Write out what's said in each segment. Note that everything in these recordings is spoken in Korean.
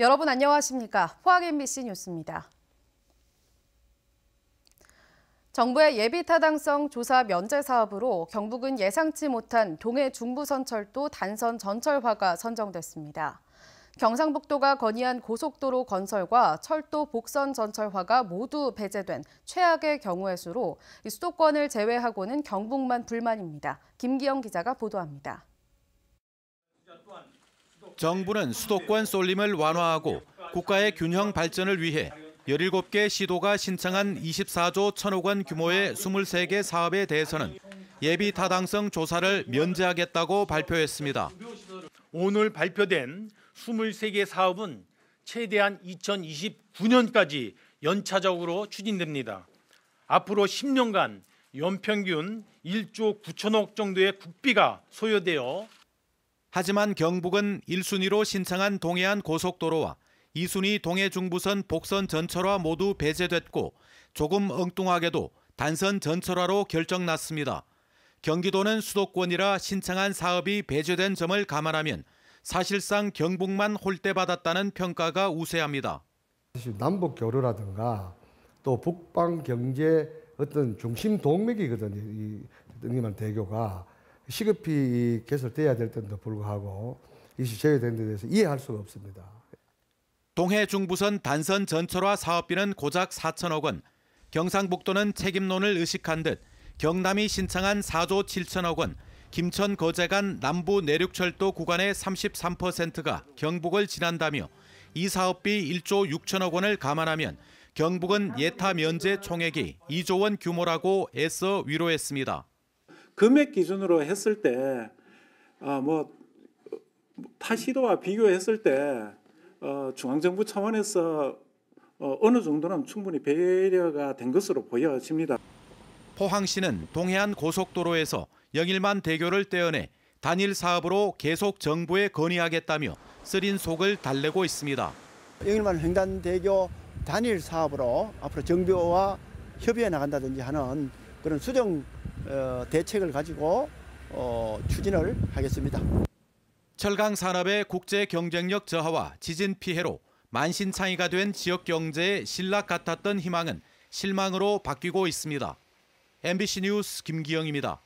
여러분 안녕하십니까? 포항 MBC 뉴스입니다. 정부의 예비타당성 조사 면제 사업으로 경북은 예상치 못한 동해 중부선철도 단선 전철화가 선정됐습니다. 경상북도가 건의한 고속도로 건설과 철도 복선 전철화가 모두 배제된 최악의 경우의 수로 수도권을 제외하고는 경북만 불만입니다. 김기영 기자가 보도합니다. 정부는 수도권 쏠림을 완화하고 국가의 균형 발전을 위해 17개 시도가 신청한 24조 1천억 원 규모의 23개 사업에 대해서는 예비 타당성 조사를 면제하겠다고 발표했습니다. 오늘 발표된 23개 사업은 최대한 2029년까지 연차적으로 추진됩니다. 앞으로 10년간 연평균 1조 9천억 정도의 국비가 소요되어 하지만 경북은 1순위로 신청한 동해안 고속도로와 2순위 동해중부선 복선 전철화 모두 배제됐고 조금 엉뚱하게도 단선 전철화로 결정났습니다. 경기도는 수도권이라 신청한 사업이 배제된 점을 감안하면 사실상 경북만 홀대받았다는 평가가 우세합니다. 사실 남북 교류라든가 또 북방 경제 어떤 중심 동맥이거든요. 이 응임한 대교가 시급히 개설돼야 될 때도 불구하고 이것이 제외된 데 대해서 이해할 수가 없습니다. 동해 중부선 단선 전철화 사업비는 고작 4천억 원, 경상북도는 책임론을 의식한 듯 경남이 신청한 4조 7천억 원, 김천 거제 간 남부 내륙철도 구간의 33%가 경북을 지난다며 이 사업비 1조 6천억 원을 감안하면 경북은 예타 면제 총액이 2조 원 규모라고 애써 위로했습니다. 금액 기준으로 했을 때, 어, 뭐, 타시도와 비교했을 때, 어, 중앙정부 차원에서 어, 어느 정도는 충분히 배려가 된 것으로 보여집니다. 포항시는 동해안 고속도로에서 영일만 대교를 떼어내 단일 사업으로 계속 정부에 건의하겠다며 쓰린 속을 달래고 있습니다. 영일만 횡단대교 단일 사업으로 앞으로 정부와 협의해 나간다든지 하는 그런 수정 어, 대책을 가지고 어, 추진을 하겠습니다. 철강 산업의 국제 경쟁력 저하와 지진 피해로 만신창이가 된 지역 경제의 신락 같았던 희망은 실망으로 바뀌고 있습니다. MBC 뉴스 김기영입니다.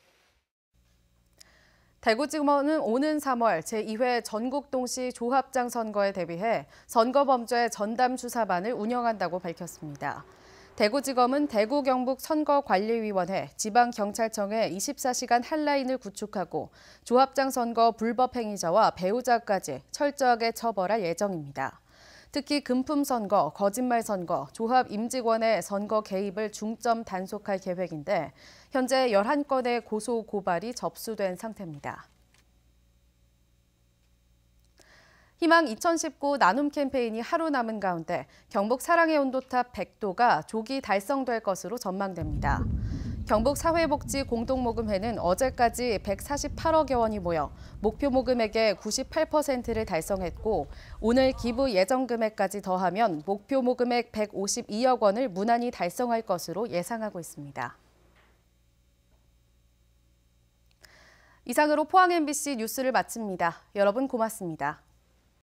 대구지검은 오는 3월 제2회 전국동시 조합장 선거에 대비해 선거범죄 전담 수사반을 운영한다고 밝혔습니다. 대구지검은 대구경북선거관리위원회, 지방경찰청에 24시간 한라인을 구축하고 조합장 선거 불법행위자와 배우자까지 철저하게 처벌할 예정입니다. 특히 금품 선거, 거짓말 선거, 조합 임직원의 선거 개입을 중점 단속할 계획인데 현재 11건의 고소 고발이 접수된 상태입니다. 희망 2019 나눔 캠페인이 하루 남은 가운데 경북 사랑의 온도탑 100도가 조기 달성될 것으로 전망됩니다. 경북 사회복지 공동모금회는 어제까지 148억여 원이 모여 목표 모금액의 98%를 달성했고 오늘 기부 예정 금액까지 더하면 목표 모금액 152억 원을 무난히 달성할 것으로 예상하고 있습니다. 이상으로 포항 MBC 뉴스를 마칩니다. 여러분 고맙습니다.